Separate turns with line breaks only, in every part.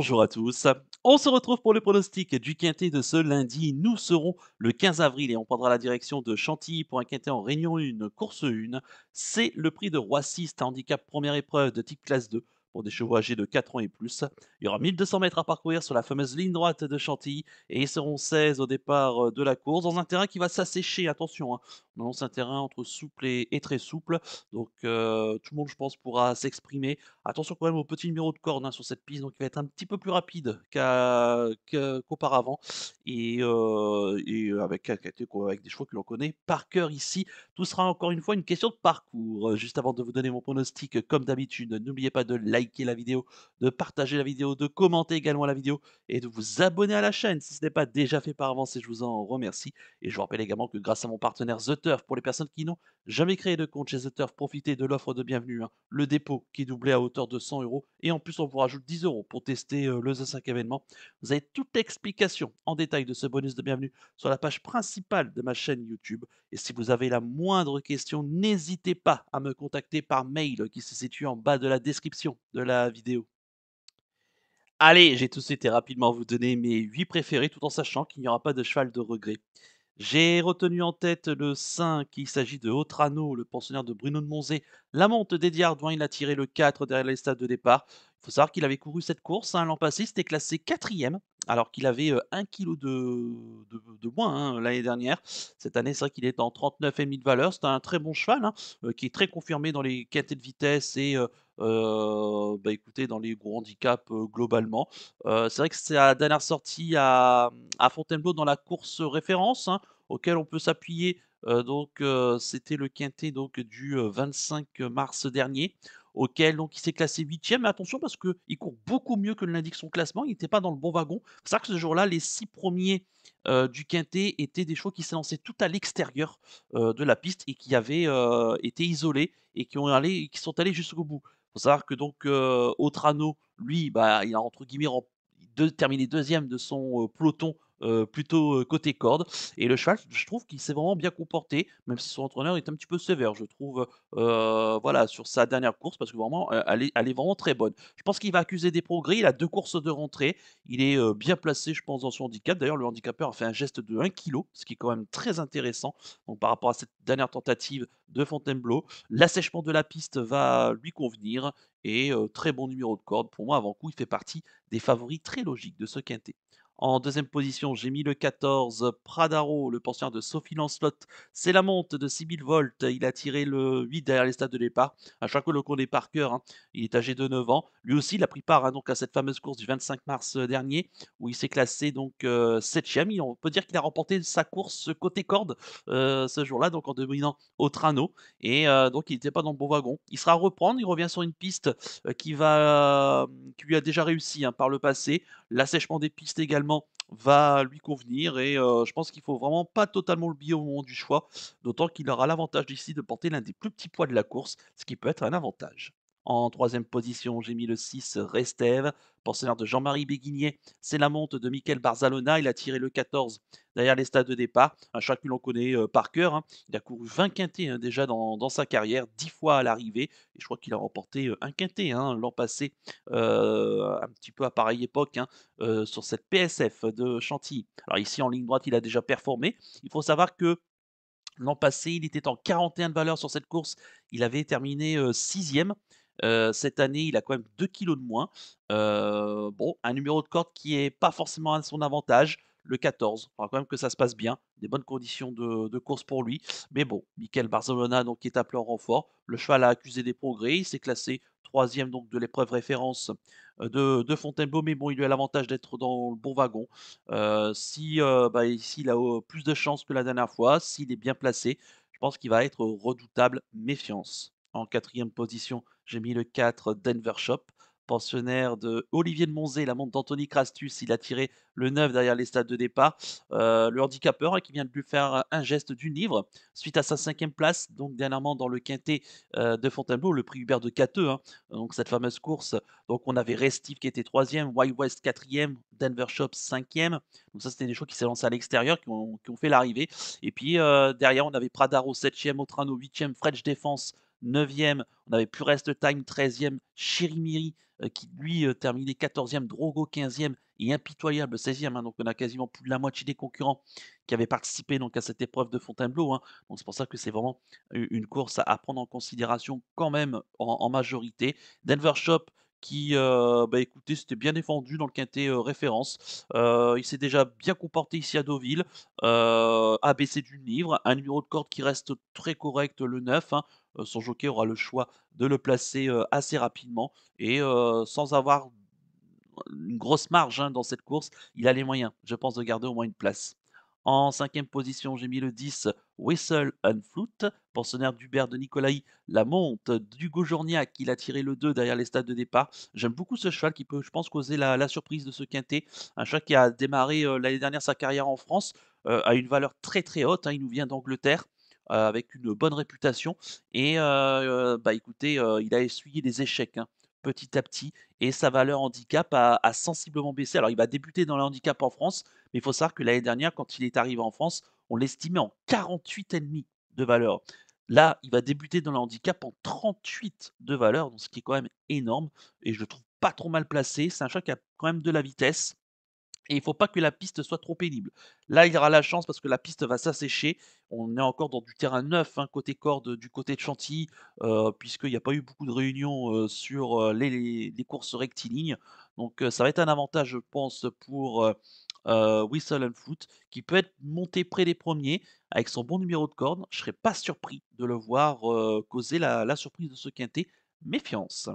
Bonjour à tous. On se retrouve pour le pronostic du quintet de ce lundi. Nous serons le 15 avril et on prendra la direction de Chantilly pour un quintet en Réunion 1, course 1. C'est le prix de Roissy, handicap première épreuve de type classe 2 pour des chevaux âgés de 4 ans et plus. Il y aura 1200 mètres à parcourir sur la fameuse ligne droite de Chantilly et ils seront 16 au départ euh, de la course dans un terrain qui va s'assécher. Attention, hein. on annonce un terrain entre souple et, très souple. Donc euh, tout le monde, je pense, pourra s'exprimer. Attention quand même au petit numéro de corne hein, sur cette piste, donc il va être un petit peu plus rapide qu'auparavant et, euh, avec, avec des chevaux que l'on connaît par cœur ici. Tout sera encore une fois une question de parcours. Juste avant de vous donner mon pronostic, comme d'habitude, n'oubliez pas de liker liker la vidéo, de partager la vidéo, de commenter également la vidéo et de vous abonner à la chaîne si ce n'est pas déjà fait par avance et je vous en remercie. Et je vous rappelle également que grâce à mon partenaire The Turf, pour les personnes qui n'ont jamais créé de compte chez The Turf, profitez de l'offre de bienvenue, hein. le dépôt qui est doublé à hauteur de 100 euros et en plus on vous rajoute 10 euros pour tester euh, le The 5 événement. Vous avez toute l'explication en détail de ce bonus de bienvenue sur la page principale de ma chaîne YouTube. Et si vous avez la moindre question, n'hésitez pas à me contacter par mail qui se situe en bas de la description de la vidéo. Allez, j'ai tout de rapidement à rapidement vous donner mes 8 préférés tout en sachant qu'il n'y aura pas de cheval de regret. J'ai retenu en tête le 5, il s'agit de Otrano, le pensionnaire de Bruno de Monzé. La monte d'Ediard doit il a tiré le 4 derrière les stades de départ. Il faut savoir qu'il avait couru cette course hein, l'an passé, s'était classé quatrième alors qu'il avait 1 kg de, moins hein, l'année dernière. Cette année, c'est vrai qu'il est en 39,5 de valeur. C'est un très bon cheval hein, qui est très confirmé dans les quintés de vitesse et bah écoutez, dans les gros handicaps globalement. c'est vrai que c'est la dernière sortie à, Fontainebleau dans la course référence hein, auquel on peut s'appuyer. donc c'était le quinté donc, du 25 mars dernier auquel donc il s'est classé huitième. Mais attention parce qu'il court beaucoup mieux que l'indique son classement. Il n'était pas dans le bon wagon. C'est ça que ce jour-là, les six premiers euh, du Quintet étaient des chevaux qui s'élançaient tout à l'extérieur euh, de la piste et qui avaient euh, été isolés et qui, ont allé, qui sont allés jusqu'au bout. Il faut savoir que donc Otrano, lui, bah, il a entre guillemets terminé deuxième de son peloton euh, plutôt euh, côté corde. Et le cheval, je trouve qu'il s'est vraiment bien comporté, même si son entraîneur est un petit peu sévère, je trouve, euh, voilà, sur sa dernière course, parce que vraiment, elle est, vraiment très bonne. Je pense qu'il va accuser des progrès. Il a deux courses de rentrée. Il est bien placé, je pense, dans son handicap. D'ailleurs, le handicapeur a fait un geste de 1 kg, ce qui est quand même très intéressant donc, par rapport à cette dernière tentative de Fontainebleau. L'assèchement de la piste va lui convenir et très bon numéro de corde. Pour moi, avant coup, il fait partie des favoris très logiques de ce quintet. En deuxième position, j'ai mis le 14 Pradaro, le pensionnaire de Sophie Lancelot. C'est la monte de 6000 volts. Il a tiré le 8 derrière les stades de départ. À chaque fois, le connaît par cœur. Hein. Il est âgé de 9 ans. Lui aussi, il a pris part hein, donc, à cette fameuse course du 25 mars euh, dernier où il s'est classé donc 7 euh, ème on peut dire qu'il a remporté sa course côté corde euh, ce jour-là, donc en dominant au Trano. Et donc, il n'était pas dans le bon wagon. Il sera à reprendre. Il revient sur une piste qui, va, qui lui a déjà réussi hein, par le passé. L'assèchement des pistes également va lui convenir et euh, je pense qu'il faut vraiment pas totalement le biais au moment du choix, d'autant qu'il aura l'avantage d'ici de porter l'un des plus petits poids de la course, ce qui peut être un avantage. En troisième position, j'ai mis le 6 Restève, pensionnaire de Jean-Marie Béguinier. C'est la monte de Michael Barzalona. Il a tiré le 14 derrière les stades de départ. Un chat que l'on connaît euh, par cœur. Hein. Il a couru 20 quintés hein, déjà dans, sa carrière, 10 fois à l'arrivée. Et je crois qu'il a remporté euh, un quinté hein, l'an passé, euh, un petit peu à pareille époque, sur cette PSF de Chantilly. Alors ici, en ligne droite, il a déjà performé. Il faut savoir que L'an passé, il était en 41 de valeur sur cette course. Il avait terminé 6 sixième cette année, il a quand même 2 kilos de moins. bon, un numéro de corde qui n'est pas forcément à son avantage. Le 14, il quand même que ça se passe bien, des bonnes conditions de, course pour lui. Mais bon, Michael Barcelona donc, est appelé en renfort. Le cheval a accusé des progrès, il s'est classé troisième donc de l'épreuve référence de, Fontainebleau, mais bon, il a l'avantage d'être dans le bon wagon. si bah, il a plus de chances que la dernière fois, s'il est bien placé, je pense qu'il va être redoutable méfiance. En quatrième position, j'ai mis le 4 Denver Shop. Pensionnaire de Olivier de Monzé, la montre d'Anthony Crastus, il a tiré le 9 derrière les stades de départ. Euh, le handicapeur hein, qui vient de lui faire un geste du livre suite à sa cinquième place, donc dernièrement dans le quintet euh, de Fontainebleau, le prix Hubert de Cateux, hein. donc cette fameuse course. Donc on avait Restif qui était troisième, Wild West quatrième, Denver Shop 5e. Donc ça, c'était des choix qui s'est lancé à l'extérieur, qui ont, fait l'arrivée. Et puis euh, derrière, on avait Pradaro 7e, Otrano 8e, French Défense 9e. On avait Purest Time 13e. Chirimiri euh, qui lui euh, terminait 14e. Drogo 15e et Impitoyable 16e. Hein. donc on a quasiment plus de la moitié des concurrents qui avaient participé donc, à cette épreuve de Fontainebleau. Hein. Donc c'est pour ça que c'est vraiment euh, une course à, prendre en considération quand même en, majorité. Denver Shop qui, bah écoutez, s'était bien défendu dans le quintet référence. il s'est déjà bien comporté ici à Deauville, abaissé d'une livre, un numéro de corde qui reste très correct, le 9. Euh, son jockey aura le choix de le placer euh, assez rapidement et euh, sans avoir une grosse marge hein, dans cette course, il a les moyens, je pense, de garder au moins une place. En cinquième position, j'ai mis le 10, Whistle and Flute, pensionnaire d'Hubert de Nicolai, la monte d'Hugo qui il a tiré le 2 derrière les stades de départ. J'aime beaucoup ce cheval qui peut, je pense, causer la, surprise de ce quintet. Un cheval qui a démarré l'année dernière sa carrière en France, à une valeur très très haute, hein, il nous vient d'Angleterre. Euh, avec une bonne réputation. Et euh, euh, bah, écoutez, il a essuyé des échecs. Hein, petit à petit et sa valeur handicap a, sensiblement baissé. Alors il va débuter dans le handicap en France, mais il faut savoir que l'année dernière, quand il est arrivé en France, on l'estimait en 48,5 de valeur. Là, il va débuter dans le handicap en 38 de valeur, donc ce qui est quand même énorme et je le trouve pas trop mal placé. C'est un chat qui a quand même de la vitesse et il ne faut pas que la piste soit trop pénible. Là, il aura la chance parce que la piste va s'assécher. On est encore dans du terrain neuf, hein, côté corde, euh, du côté de Chantilly, euh, puisqu'il n'y a pas eu beaucoup de réunions euh, sur les, courses rectilignes. Donc ça va être un avantage, je pense, pour Whistle and Foot, qui peut être monté près des premiers avec son bon numéro de corde. Je ne serais pas surpris de le voir causer la, la surprise de ce quintet méfiance.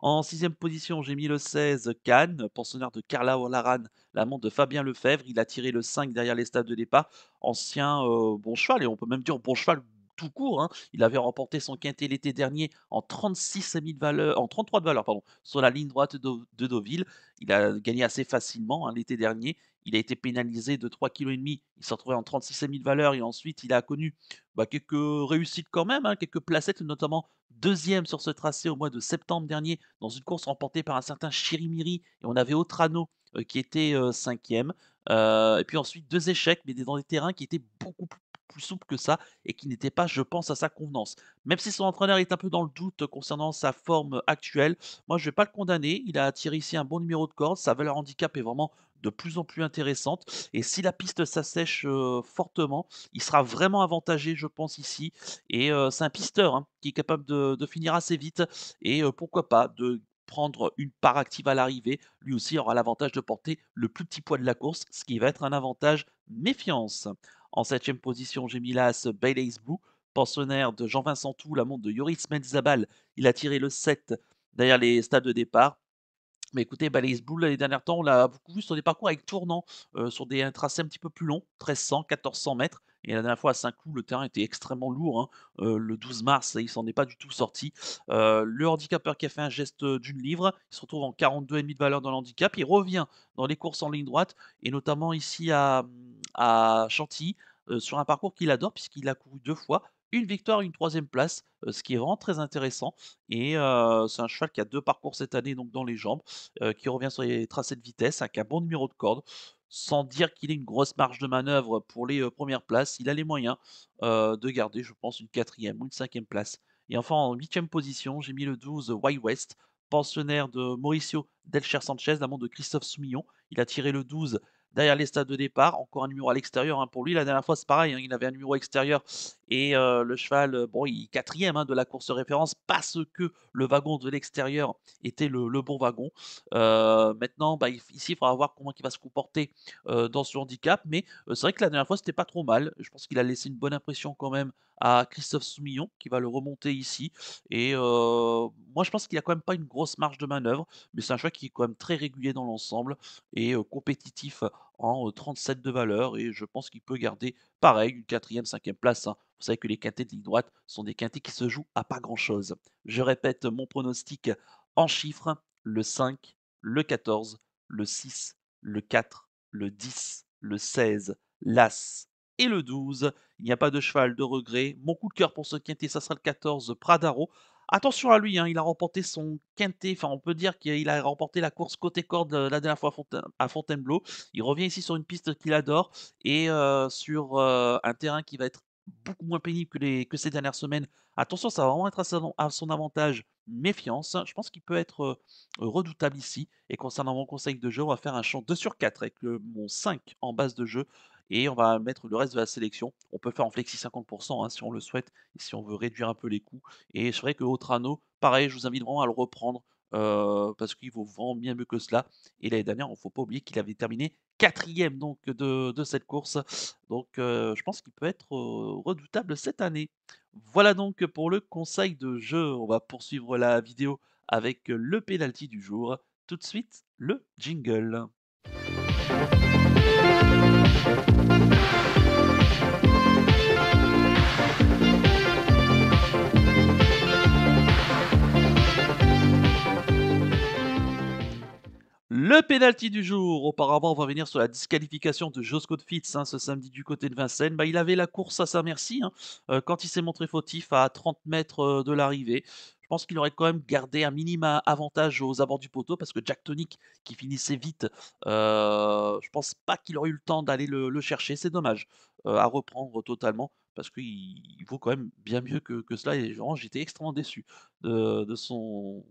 En sixième position, j'ai mis le 16 Cannes, pensionnaire de Carla Olaran, l'amant de Fabien Lefebvre. Il a tiré le 5 derrière les stades de départ. Ancien euh, bon cheval, et on peut même dire bon cheval court. Hein. Il avait remporté son quintet l'été dernier en 36 000 valeurs, en 33 de valeur pardon, sur la ligne droite de, Deauville. Il a gagné assez facilement hein, l'été dernier. Il a été pénalisé de 3,5 kg. Il s'est retrouvé en 36 000 valeurs et ensuite il a connu bah, quelques réussites quand même, hein, quelques placettes, notamment deuxième sur ce tracé au mois de septembre dernier dans une course remportée par un certain Chirimiri et on avait autre euh, qui était euh, cinquième. Euh, et puis ensuite deux échecs, mais dans des terrains qui étaient beaucoup plus plus souple que ça et qui n'était pas, je pense, à sa convenance. Même si son entraîneur est un peu dans le doute concernant sa forme actuelle, moi je ne vais pas le condamner. Il a attiré ici un bon numéro de corde. Sa valeur handicap est vraiment de plus en plus intéressante. Et si la piste s'assèche fortement, il sera vraiment avantagé, je pense, ici. Et c'est un pisteur hein, qui est capable de, finir assez vite. Et pourquoi pas de prendre une part active à l'arrivée. Lui aussi aura l'avantage de porter le plus petit poids de la course, ce qui va être un avantage méfiance. En septième position, j'ai mis ce Blue, pensionnaire de Jean-Vincent Tou, la montre de Yoris Menzabal. Il a tiré le 7 derrière les stades de départ. Mais écoutez, Bailey's Blue, les derniers temps, on l'a beaucoup vu sur des parcours avec tournant, euh, sur des tracés un petit peu plus longs, 1300, 1400 mètres. Et la dernière fois à Saint-Cloud, le terrain était extrêmement lourd. Hein. Euh, le 12 mars, il s'en est pas du tout sorti. Euh, le handicapeur qui a fait un geste d'une livre, il se retrouve en 42,5 de valeur dans l'handicap. Il revient dans les courses en ligne droite, et notamment ici à, hum, à Chantilly sur un parcours qu'il adore puisqu'il a couru deux fois, une victoire, une troisième place, ce qui est vraiment très intéressant. Et c'est un cheval qui a deux parcours cette année donc dans les jambes, qui revient sur les tracés de vitesse, avec un bon numéro de corde. Sans dire qu'il ait une grosse marge de manœuvre pour les premières places, il a les moyens de garder, je pense, une quatrième ou une cinquième place. Et enfin, en huitième position, j'ai mis le 12 Y West, pensionnaire de Mauricio Delcher Sanchez, l'amant de Christophe Soumillon. Il a tiré le 12 derrière les stades de départ. Encore un numéro à l'extérieur hein. pour lui. La dernière fois, c'est pareil. Hein. il avait un numéro extérieur et euh, le cheval, euh, bon, il est quatrième hein, de la course référence parce que le wagon de l'extérieur était le, bon wagon. Euh, maintenant, bah, ici, il faudra voir comment il va se comporter dans ce handicap. Mais c'est vrai que la dernière fois, c'était pas trop mal. Je pense qu'il a laissé une bonne impression quand même à Christophe Soumillon qui va le remonter ici. Et moi, je pense qu'il a quand même pas une grosse marge de manœuvre, mais c'est un cheval qui est quand même très régulier dans l'ensemble et compétitif en 37 de valeur et je pense qu'il peut garder pareil une quatrième, cinquième place. Hein. Vous savez que les quintés de ligne droite sont des quintés qui se jouent à pas grand chose. Je répète mon pronostic en chiffres le 5, le 14, le 6, le 4, le 10, le 16, l'As et le 12. Il n'y a pas de cheval de regret. Mon coup de cœur pour ce quintet, ça sera le 14 Pradaro Attention à lui, hein, il a remporté son quintet, enfin on peut dire qu'il a remporté la course côté corde euh, la dernière fois à Fontainebleau. Il revient ici sur une piste qu'il adore et euh, sur euh, un terrain qui va être beaucoup moins pénible que, ces dernières semaines. Attention, ça va vraiment être à son, avantage. Méfiance, hein, je pense qu'il peut être redoutable ici. Et concernant mon conseil de jeu, on va faire un champ 2 sur 4 avec mon 5 en base de jeu et on va mettre le reste de la sélection. On peut faire en flexi 50% hein, si on le souhaite, et si on veut réduire un peu les coûts. Et c'est vrai que Otrano, pareil, je vous invite à le reprendre euh, parce qu'il vaut vraiment bien mieux que cela. Et l'année dernière, il ne faut pas oublier qu'il avait terminé quatrième donc de, cette course. Donc euh, je pense qu'il peut être euh, redoutable cette année. Voilà donc pour le conseil de jeu. On va poursuivre la vidéo avec le penalty du jour. Tout de suite, le jingle. Le pénalty du jour. Auparavant, on va venir sur la disqualification de Josco de Fitz hein, ce samedi du côté de Vincennes. Bah, il avait la course à sa merci hein. euh, quand il s'est montré fautif à 30 mètres euh, de l'arrivée pense qu'il aurait quand même gardé un minima avantage aux abords du poteau parce que Jack Tonic, qui finissait vite, euh, je pense pas qu'il aurait eu le temps d'aller le, chercher. C'est dommage euh, à reprendre totalement parce qu'il vaut quand même bien mieux que, cela. Et j'étais extrêmement déçu de, de, son,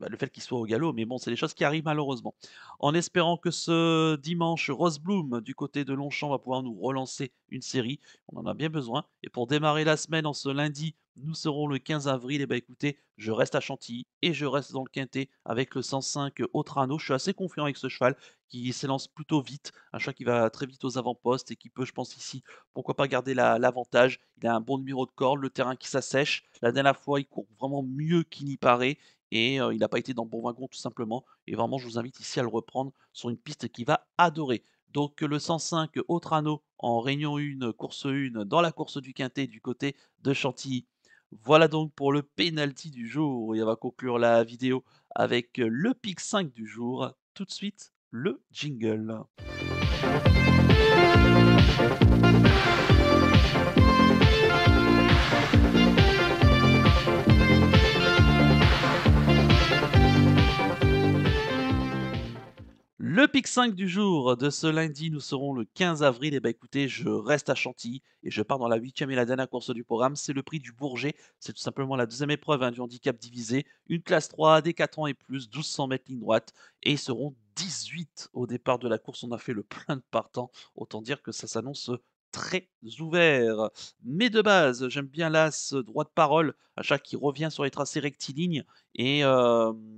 bah, le fait qu'il soit au galop, mais bon, c'est des choses qui arrivent malheureusement. En espérant que ce dimanche, Rose Bloom du côté de Longchamp va pouvoir nous relancer une série, on en a bien besoin. Et pour démarrer la semaine en ce lundi, nous serons le 15 avril, et eh bah ben, écoutez, je reste à Chantilly et je reste dans le Quintet avec le 105 Autrano. Je suis assez confiant avec ce cheval qui s'élance plutôt vite, un cheval qui va très vite aux avant-postes et qui peut, je pense ici, pourquoi pas garder l'avantage. il a un bon numéro de corde, le terrain qui s'assèche. La dernière fois, il court vraiment mieux qu'il n'y paraît et il n'a pas été dans Bon Wagon tout simplement. Et vraiment, je vous invite ici à le reprendre sur une piste qu'il va adorer. Donc le 105 autre anneau en réunion 1, course 1, dans la course du Quintet du côté de Chantilly. Voilà donc pour le pénalty du jour. Et on va conclure la vidéo avec le pic 5 du jour. Tout de suite, le jingle. Le pic 5 du jour de ce lundi, nous serons le 15 avril. Et eh bah ben, écoutez, je reste à Chantilly et je pars dans la huitième et la dernière course du programme. C'est le prix du Bourget. C'est tout simplement la deuxième épreuve hein, du handicap divisé. Une classe 3 des 4 ans et plus, 1200 mètres ligne droite. Et ils seront 18 au départ de la course. On a fait le plein de partants. Autant dire que ça s'annonce très ouvert. Mais de base, j'aime bien l'As euh, droit de parole, à chaque qui revient sur les tracés rectilignes et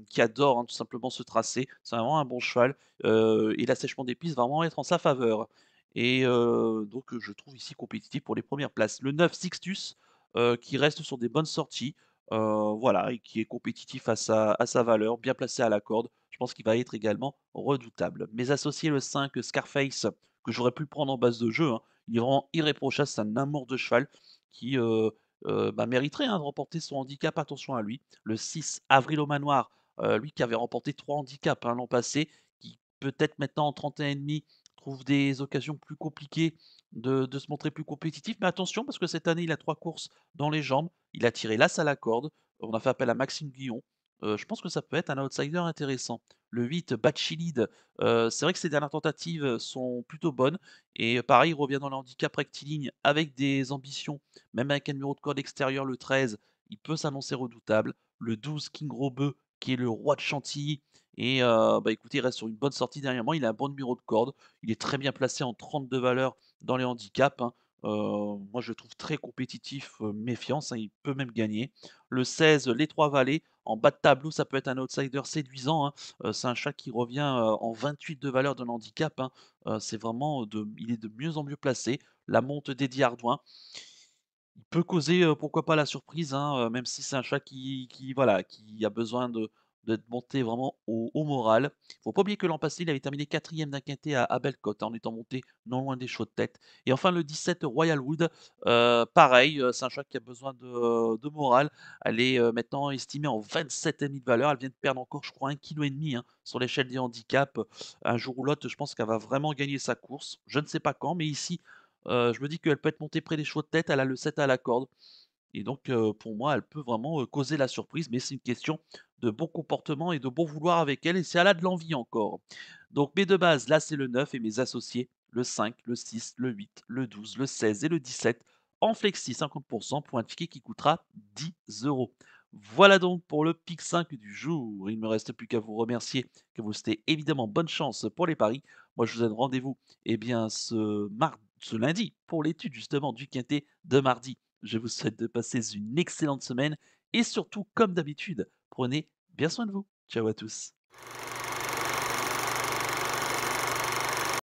qui adore hein, tout simplement ce tracé. C'est vraiment un bon cheval euh, et l'assèchement d'épices va vraiment être en sa faveur. Et euh, donc je trouve ici compétitif pour les premières places. Le 9 Sixtus qui reste sur des bonnes sorties. voilà, et qui est compétitif à sa, à sa valeur, bien placé à la corde. Je pense qu'il va être également redoutable. Mes associés, le 5 Scarface, que j'aurais pu prendre en base de jeu, hein, il est irréprochable, c'est un amour de cheval qui euh, euh, bah, mériterait hein, de remporter son handicap. Attention à lui. Le 6 avril au manoir, euh, lui qui avait remporté trois handicaps hein, l'an passé, qui peut-être maintenant en 31,5 trouve des occasions plus compliquées de, de, se montrer plus compétitif. Mais attention, parce que cette année, il a trois courses dans les jambes. Il a tiré l'as à la corde. On a fait appel à Maxime Guillon. je pense que ça peut être un outsider intéressant le 8 Batchilid. Euh, c'est vrai que ses dernières tentatives euh, sont plutôt bonnes. Et euh, pareil, il revient dans le handicap rectiligne avec des ambitions. Même avec un numéro de corde extérieur, le 13, il peut s'annoncer redoutable. Le 12, King Robeux, qui est le roi de Chantilly. Et bah écoutez, il reste sur une bonne sortie dernièrement. Il a un bon numéro de corde. Il est très bien placé en 32 valeurs dans les handicaps. Hein. Euh, moi, je le trouve très compétitif, euh, méfiance, il peut même gagner. Le 16, les trois vallées. En bas de tableau, ça peut être un outsider séduisant. Hein. Euh, c'est un chat qui revient en 28 de valeur d'un handicap. Hein. c'est vraiment de, il est de mieux en mieux placé. La monte d'Eddie Ardouin il peut causer pourquoi pas la surprise, hein, même si c'est un chat qui, voilà, qui a besoin de, d'être monté vraiment au, moral. Il faut pas oublier que l'an passé, il avait terminé quatrième d'un quintet à, abel hein, en étant monté non loin des chevaux de tête. Et enfin, le 17 Royalwood, Wood, euh, pareil, euh, c'est un choix qui a besoin de, morale. Elle est euh, maintenant estimée en 27,5 de valeur. Elle vient de perdre encore, je crois, 1,5 kg hein, sur l'échelle des handicaps. Un jour ou l'autre, je pense qu'elle va vraiment gagner sa course. Je ne sais pas quand, mais ici, je me dis qu'elle peut être montée près des chevaux de tête. Elle a le 7 à la corde. Et donc, pour moi, elle peut vraiment causer la surprise, mais c'est une question de bon comportement et de bon vouloir avec elle, et c'est à a de l'envie encore. Donc, mes deux bases, là, c'est le 9 et mes associés, le 5, le 6, le 8, le 12, le 16 et le 17, en flexi 50% pour un ticket qui coûtera 10 euros. Voilà donc pour le PIC 5 du jour. Il ne me reste plus qu'à vous remercier, que vous souhaitez évidemment bonne chance pour les paris. Moi, je vous donne rendez-vous eh bien, ce, ce lundi pour l'étude justement du quintet de mardi. Je vous souhaite de passer une excellente semaine et surtout, comme d'habitude, prenez bien soin de vous. Ciao à tous.